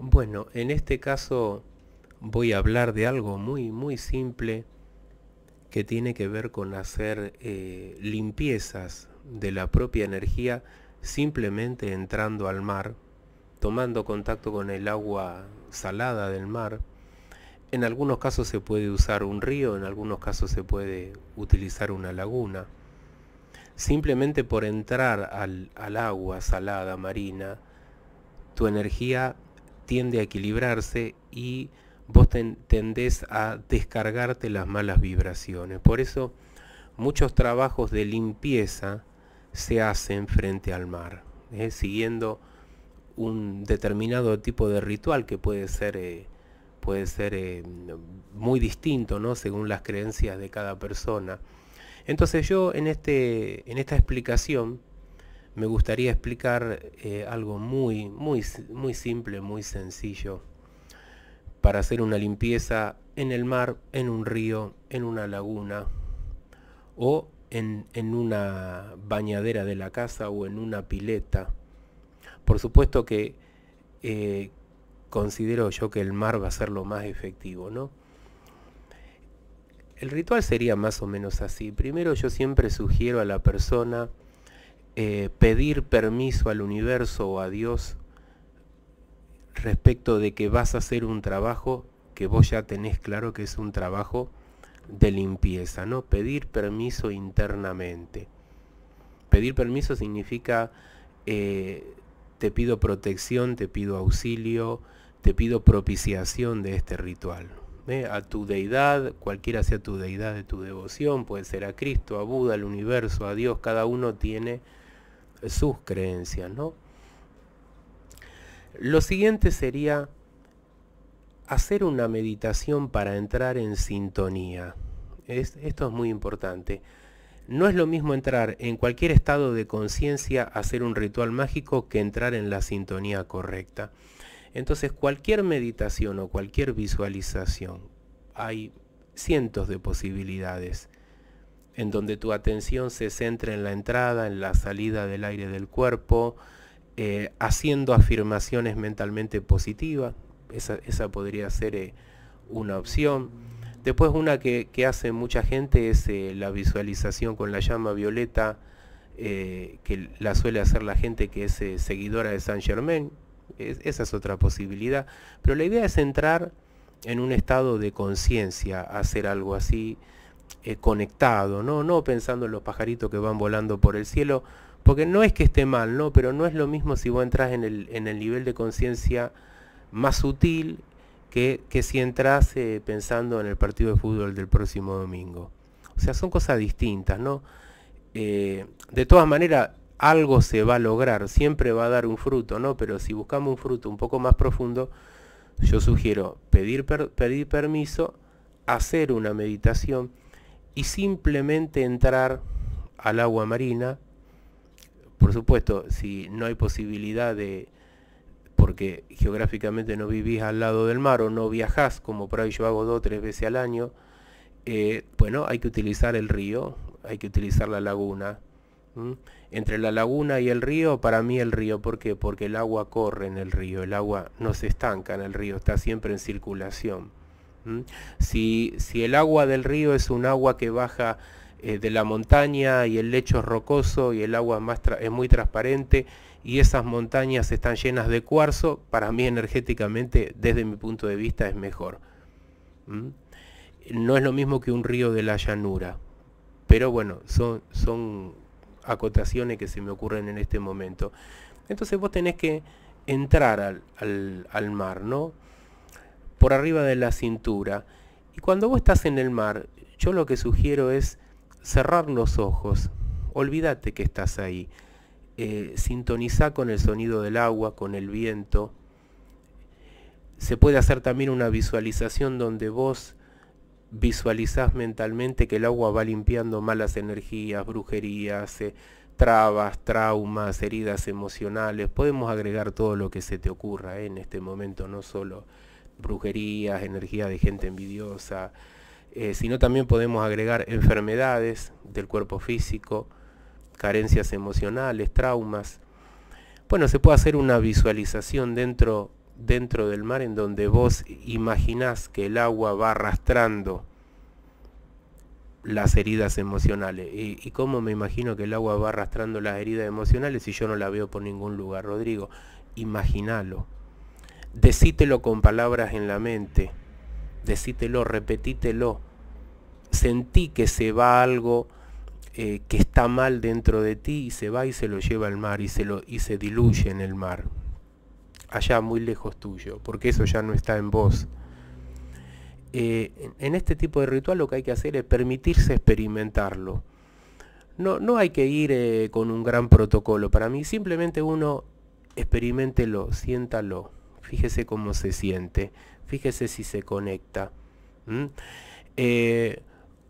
Bueno, en este caso voy a hablar de algo muy, muy simple que tiene que ver con hacer eh, limpiezas de la propia energía simplemente entrando al mar, tomando contacto con el agua salada del mar. En algunos casos se puede usar un río, en algunos casos se puede utilizar una laguna. Simplemente por entrar al, al agua salada marina, tu energía tiende a equilibrarse y vos tendés a descargarte las malas vibraciones. Por eso muchos trabajos de limpieza se hacen frente al mar, ¿eh? siguiendo un determinado tipo de ritual que puede ser, eh, puede ser eh, muy distinto según las creencias de cada persona. Entonces yo en, este, en esta explicación me gustaría explicar eh, algo muy, muy, muy simple, muy sencillo para hacer una limpieza en el mar, en un río, en una laguna o en, una bañadera de la casa o en una pileta. Por supuesto que eh, considero yo que el mar va a ser lo más efectivo, ¿no? El ritual sería más o menos así. Primero yo siempre sugiero a la persona eh, pedir permiso al universo o a Dios respecto de que vas a hacer un trabajo que vos ya tenés claro que es un trabajo de limpieza, ¿no? Pedir permiso internamente. Pedir permiso significa eh, te pido protección, te pido auxilio, te pido propiciación de este ritual. ¿eh? A tu deidad, cualquiera sea tu deidad de tu devoción, puede ser a Cristo, a Buda, al universo, a Dios, cada uno tiene sus creencias, ¿no? Lo siguiente sería hacer una meditación para entrar en sintonía. esto es muy importante. No es lo mismo entrar en cualquier estado de conciencia, hacer un ritual mágico, que entrar en la sintonía correcta. Entonces cualquier meditación o cualquier visualización, hay cientos de posibilidades en donde tu atención se centra en la entrada, en la salida del aire del cuerpo, eh, haciendo afirmaciones mentalmente positivas. Esa, podría ser eh, una opción. Después una que, hace mucha gente es eh, la visualización con la llama violeta, que la suele hacer la gente que es seguidora de Saint Germain. esa es otra posibilidad. Pero la idea es entrar en un estado de conciencia, hacer algo así eh, conectado, ¿no? no pensando en los pajaritos que van volando por el cielo, porque no es que esté mal, ¿no? pero no es lo mismo si vos entras en el, en el nivel de conciencia más sutil que, si entras eh, pensando en el partido de fútbol del próximo domingo. O sea, son cosas distintas, ¿no? Eh, de todas maneras, algo se va a lograr, siempre va a dar un fruto, ¿no? Pero si buscamos un fruto un poco más profundo, yo sugiero pedir, pedir permiso, hacer una meditación, y simplemente entrar al agua marina. Por supuesto, si no hay posibilidad de, porque geográficamente no vivís al lado del mar o no viajás, como por ahí yo hago dos o tres veces al año, eh, bueno, hay que utilizar el río, hay que utilizar la laguna. Entre la laguna y el río, para mí el río, ¿por qué? Porque el agua corre en el río, el agua no se estanca en el río, está siempre en circulación. Si, el agua del río es un agua que baja eh, de la montaña y el lecho es rocoso y el agua más es muy transparente y esas montañas están llenas de cuarzo, para mí energéticamente, desde mi punto de vista, es mejor. No es lo mismo que un río de la llanura, pero bueno, son, son acotaciones que se me ocurren en este momento. Entonces vos tenés que entrar al, al mar, ¿no? por arriba de la cintura. Y cuando vos estás en el mar, yo lo que sugiero es cerrar los ojos, olvídate que estás ahí, eh, sintoniza con el sonido del agua, con el viento. Se puede hacer también una visualización donde vos visualizás mentalmente que el agua va limpiando malas energías, brujerías, eh, trabas, traumas, heridas emocionales. Podemos agregar todo lo que se te ocurra eh, en este momento, no solo brujerías, energía de gente envidiosa, eh, sino también podemos agregar enfermedades del cuerpo físico, carencias emocionales, traumas. Bueno, se puede hacer una visualización dentro, dentro del mar en donde vos imaginás que el agua va arrastrando las heridas emocionales. ¿Y, ¿Y, cómo me imagino que el agua va arrastrando las heridas emocionales si yo no la veo por ningún lugar, Rodrigo? Imaginalo. Decítelo con palabras en la mente. Decítelo, repetítelo. Sentí que se va algo eh, que está mal dentro de ti y se va y se lo lleva al mar y se, lo, y se diluye en el mar. Allá muy lejos tuyo, porque eso ya no está en vos. Eh, en este tipo de ritual lo que hay que hacer es permitirse experimentarlo. No, hay que ir eh, con un gran protocolo. Para mí simplemente uno experimentelo, siéntalo. Fíjese cómo se siente. Fíjese si se conecta. Eh,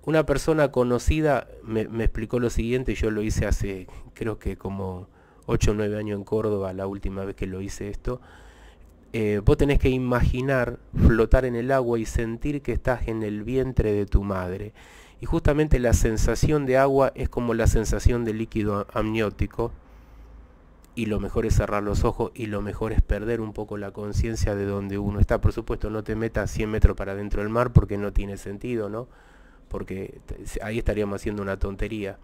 una persona conocida me, explicó lo siguiente, yo lo hice hace creo que como 8 o 9 años en Córdoba, la última vez que lo hice esto. Eh, vos tenés que imaginar flotar en el agua y sentir que estás en el vientre de tu madre. Y justamente la sensación de agua es como la sensación de líquido amniótico y lo mejor es cerrar los ojos y lo mejor es perder un poco la conciencia de donde uno está. Por supuesto, no te metas 100 metros para dentro del mar porque no tiene sentido, ¿no? Porque ahí estaríamos haciendo una tontería.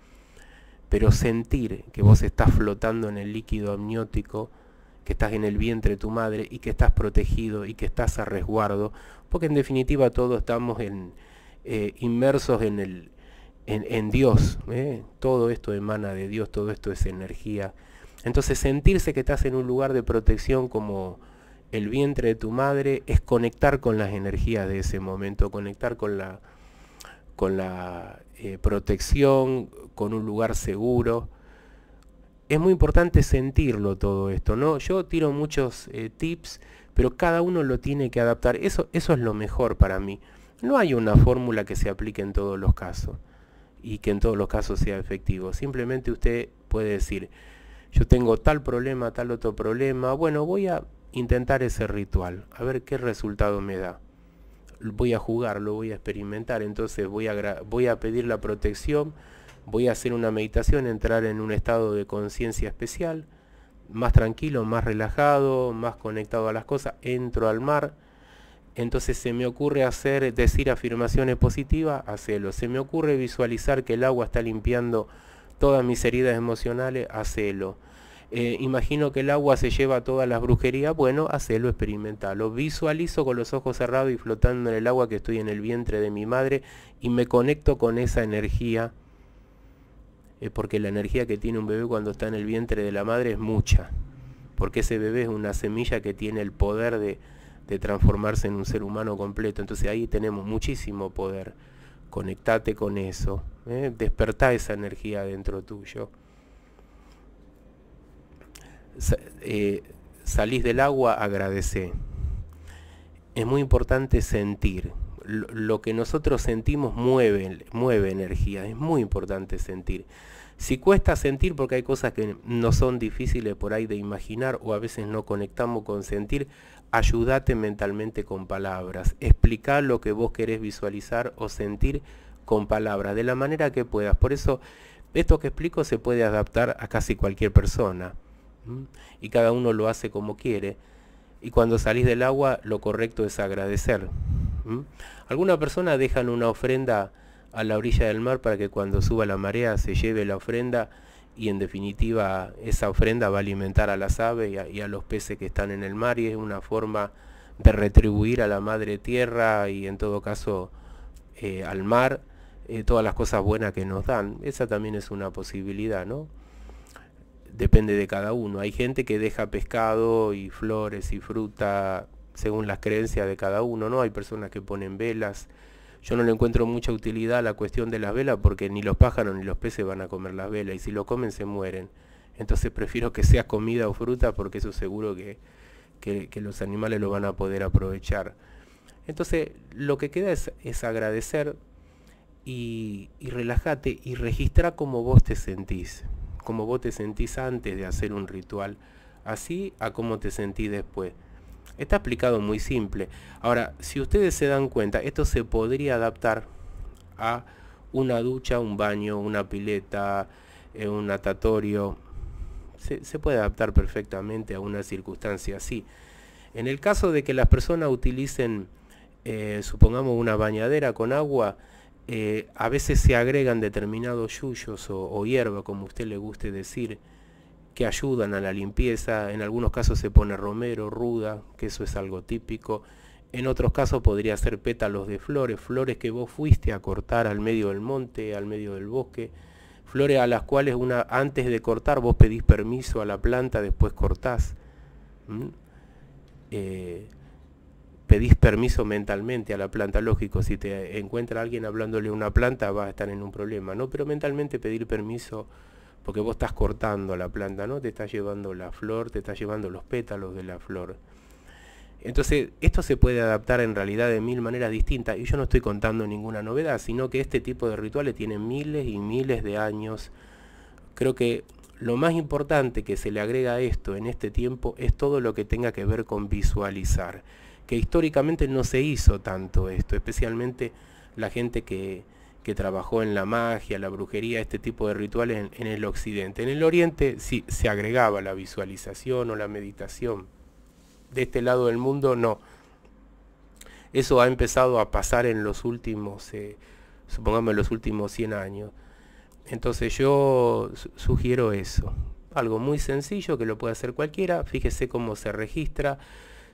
Pero sentir que vos estás flotando en el líquido amniótico, que estás en el vientre de tu madre y que estás protegido y que estás a resguardo, porque en definitiva todos estamos en, eh, inmersos en, el, en, Dios. ¿eh? Todo esto emana de Dios, todo esto es energía entonces sentirse que estás en un lugar de protección como el vientre de tu madre es conectar con las energías de ese momento, conectar con la, con la eh, protección, con un lugar seguro. Es muy importante sentirlo todo esto, ¿no? Yo tiro muchos eh, tips, pero cada uno lo tiene que adaptar. Eso, eso es lo mejor para mí. No hay una fórmula que se aplique en todos los casos y que en todos los casos sea efectivo. Simplemente usted puede decir, yo tengo tal problema, tal otro problema, bueno, voy a intentar ese ritual, a ver qué resultado me da. Voy a jugar, lo voy a experimentar, entonces voy a, voy a pedir la protección, voy a hacer una meditación, entrar en un estado de conciencia especial, más tranquilo, más relajado, más conectado a las cosas, entro al mar, entonces se me ocurre hacer, decir afirmaciones positivas, hacelo. Se me ocurre visualizar que el agua está limpiando todas mis heridas emocionales, hacelo. Eh, imagino que el agua se lleva todas las brujerías, bueno, hacelo, experimentalo. Visualizo con los ojos cerrados y flotando en el agua que estoy en el vientre de mi madre y me conecto con esa energía, eh, porque la energía que tiene un bebé cuando está en el vientre de la madre es mucha, porque ese bebé es una semilla que tiene el poder de, de transformarse en un ser humano completo, entonces ahí tenemos muchísimo poder conectate con eso, desperta ¿eh? despertá esa energía dentro tuyo. Eh, salís del agua, agradecé. Es muy importante sentir. lo que nosotros sentimos mueve, mueve energía, es muy importante sentir. Si cuesta sentir, porque hay cosas que no son difíciles por ahí de imaginar o a veces no conectamos con sentir, ayúdate mentalmente con palabras, explica lo que vos querés visualizar o sentir con palabras, de la manera que puedas. Por eso, esto que explico se puede adaptar a casi cualquier persona y cada uno lo hace como quiere. Y cuando salís del agua, lo correcto es agradecer. Algunas personas persona dejan una ofrenda a la orilla del mar para que cuando suba la marea se lleve la ofrenda y en definitiva esa ofrenda va a alimentar a las aves y a, los peces que están en el mar y es una forma de retribuir a la madre tierra y en todo caso eh, al mar eh, todas las cosas buenas que nos dan. Esa también es una posibilidad, ¿no? Depende de cada uno. Hay gente que deja pescado y flores y fruta según las creencias de cada uno, ¿no? Hay personas que ponen velas, yo no le encuentro mucha utilidad a la cuestión de las velas porque ni los pájaros ni los peces van a comer las velas y si lo comen se mueren. Entonces prefiero que sea comida o fruta porque eso seguro que, los animales lo van a poder aprovechar. Entonces lo que queda es, es agradecer y, y y registra cómo vos te sentís, cómo vos te sentís antes de hacer un ritual, así a cómo te sentís después. Está aplicado muy simple. Ahora, si ustedes se dan cuenta, esto se podría adaptar a una ducha, un baño, una pileta, eh, un natatorio. Se, puede adaptar perfectamente a una circunstancia así. En el caso de que las personas utilicen, eh, supongamos, una bañadera con agua, eh, a veces se agregan determinados yuyos o, o hierba, como usted le guste decir, que ayudan a la limpieza, en algunos casos se pone romero, ruda, que eso es algo típico, en otros casos podría ser pétalos de flores, flores que vos fuiste a cortar al medio del monte, al medio del bosque, flores a las cuales una, antes de cortar vos pedís permiso a la planta, después cortás. Eh, pedís permiso mentalmente a la planta, lógico, si te encuentra alguien hablándole a una planta va a estar en un problema, ¿no? Pero mentalmente pedir permiso porque vos estás cortando la planta, ¿no? Te estás llevando la flor, te estás llevando los pétalos de la flor. Entonces, esto se puede adaptar en realidad de mil maneras distintas y yo no estoy contando ninguna novedad, sino que este tipo de rituales tienen miles y miles de años. Creo que lo más importante que se le agrega a esto en este tiempo es todo lo que tenga que ver con visualizar, que históricamente no se hizo tanto esto, especialmente la gente que, que trabajó en la magia, la brujería, este tipo de rituales en, el occidente. En el oriente sí se agregaba la visualización o la meditación. De este lado del mundo no. Eso ha empezado a pasar en los últimos, eh, supongamos en los últimos 100 años. Entonces yo sugiero eso. Algo muy sencillo que lo puede hacer cualquiera. Fíjese cómo se registra.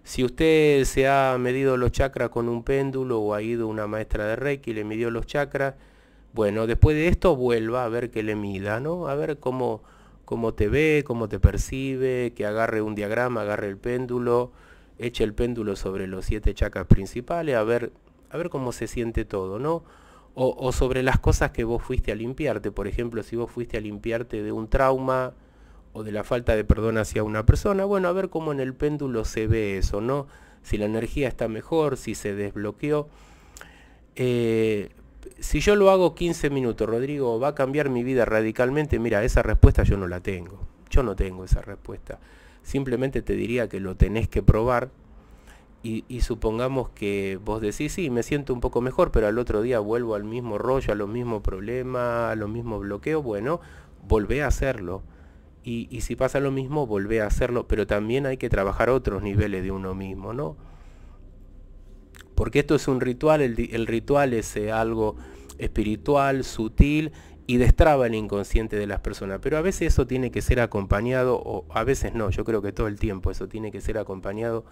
Si usted se ha medido los chakras con un péndulo o ha ido una maestra de Reiki y le midió los chakras, bueno, después de esto vuelva a ver que le mida, ¿no? A ver cómo, cómo te ve, cómo te percibe, que agarre un diagrama, agarre el péndulo, eche el péndulo sobre los siete chakras principales, a ver, a ver cómo se siente todo, ¿no? o sobre las cosas que vos fuiste a limpiarte, por ejemplo, si vos fuiste a limpiarte de un trauma, o de la falta de perdón hacia una persona. Bueno, a ver cómo en el péndulo se ve eso, ¿no? Si la energía está mejor, si se desbloqueó. Eh, si yo lo hago 15 minutos, Rodrigo, ¿va a cambiar mi vida radicalmente? Mira, esa respuesta yo no la tengo. Yo no tengo esa respuesta. Simplemente te diría que lo tenés que probar y, supongamos que vos decís, sí, me siento un poco mejor, pero al otro día vuelvo al mismo rollo, a los problema problemas, a los bloqueos, bueno, volvé a hacerlo. Y, si pasa lo mismo, volvé a hacerlo, pero también hay que trabajar otros niveles de uno mismo, ¿no? Porque esto es un ritual, el, ritual es eh, algo espiritual, sutil y destraba el inconsciente de las personas, pero a veces eso tiene que ser acompañado, o a veces no, yo creo que todo el tiempo eso tiene que ser acompañado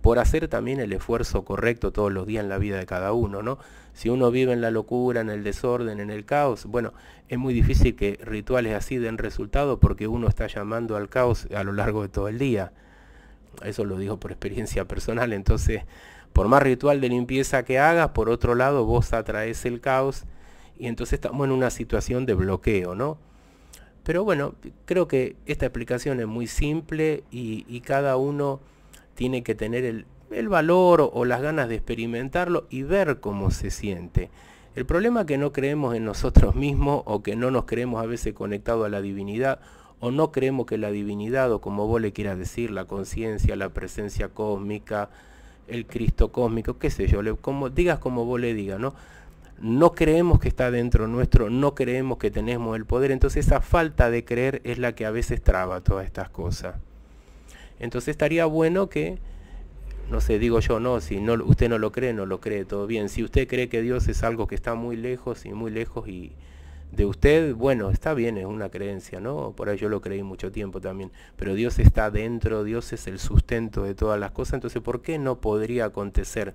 por hacer también el esfuerzo correcto todos los días en la vida de cada uno, ¿no? Si uno vive en la locura, en el desorden, en el caos, bueno, es muy difícil que rituales así den resultado porque uno está llamando al caos a lo largo de todo el día. Eso lo digo por experiencia personal, entonces, por más ritual de limpieza que hagas, por otro lado vos atraes el caos y entonces estamos en una situación de bloqueo, ¿no? Pero bueno, creo que esta explicación es muy simple y, y cada uno tiene que tener el, valor o, las ganas de experimentarlo y ver cómo se siente. El problema es que no creemos en nosotros mismos o que no nos creemos a veces conectados a la divinidad o no creemos que la divinidad o como vos le quieras decir, la conciencia, la presencia cósmica, el Cristo cósmico, qué sé yo, como, digas como vos le digas, ¿no? no creemos que está dentro nuestro, no creemos que tenemos el poder, entonces esa falta de creer es la que a veces traba todas estas cosas. Entonces estaría bueno que, no sé, digo yo, no, si no, usted no lo cree, no lo cree, todo bien. Si usted cree que Dios es algo que está muy lejos y muy lejos y de usted, bueno, está bien, es una creencia, ¿no? Por ahí yo lo creí mucho tiempo también. Pero Dios está dentro, Dios es el sustento de todas las cosas, entonces ¿por qué no podría acontecer?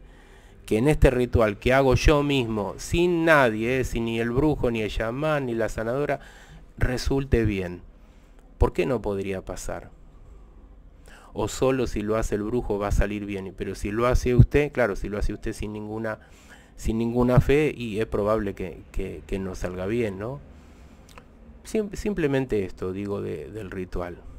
que en este ritual que hago yo mismo, sin nadie, eh, sin ni el brujo, ni el chamán, ni la sanadora, resulte bien. ¿Por qué no podría pasar? o solo si lo hace el brujo va a salir bien. Pero si lo hace usted, claro, si lo hace usted sin ninguna, sin ninguna fe y es probable que, no salga bien, ¿no? simplemente esto digo del ritual.